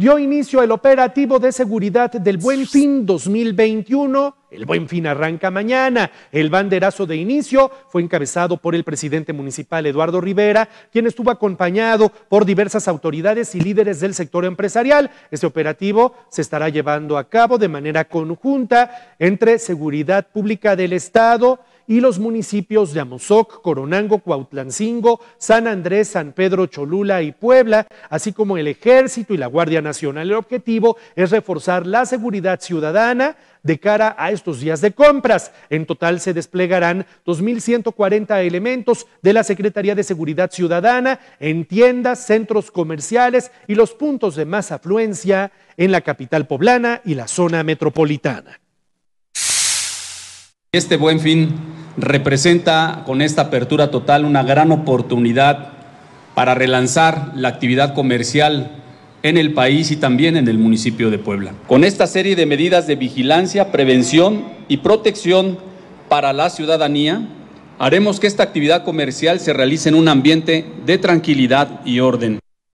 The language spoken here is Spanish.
dio inicio el operativo de seguridad del Buen Fin 2021. El Buen Fin arranca mañana. El banderazo de inicio fue encabezado por el presidente municipal Eduardo Rivera, quien estuvo acompañado por diversas autoridades y líderes del sector empresarial. Este operativo se estará llevando a cabo de manera conjunta entre Seguridad Pública del Estado, y los municipios de Amozoc, Coronango, Cuautlancingo, San Andrés, San Pedro, Cholula y Puebla, así como el Ejército y la Guardia Nacional. El objetivo es reforzar la seguridad ciudadana de cara a estos días de compras. En total se desplegarán 2.140 elementos de la Secretaría de Seguridad Ciudadana en tiendas, centros comerciales y los puntos de más afluencia en la capital poblana y la zona metropolitana. Este buen fin representa con esta apertura total una gran oportunidad para relanzar la actividad comercial en el país y también en el municipio de Puebla. Con esta serie de medidas de vigilancia, prevención y protección para la ciudadanía, haremos que esta actividad comercial se realice en un ambiente de tranquilidad y orden.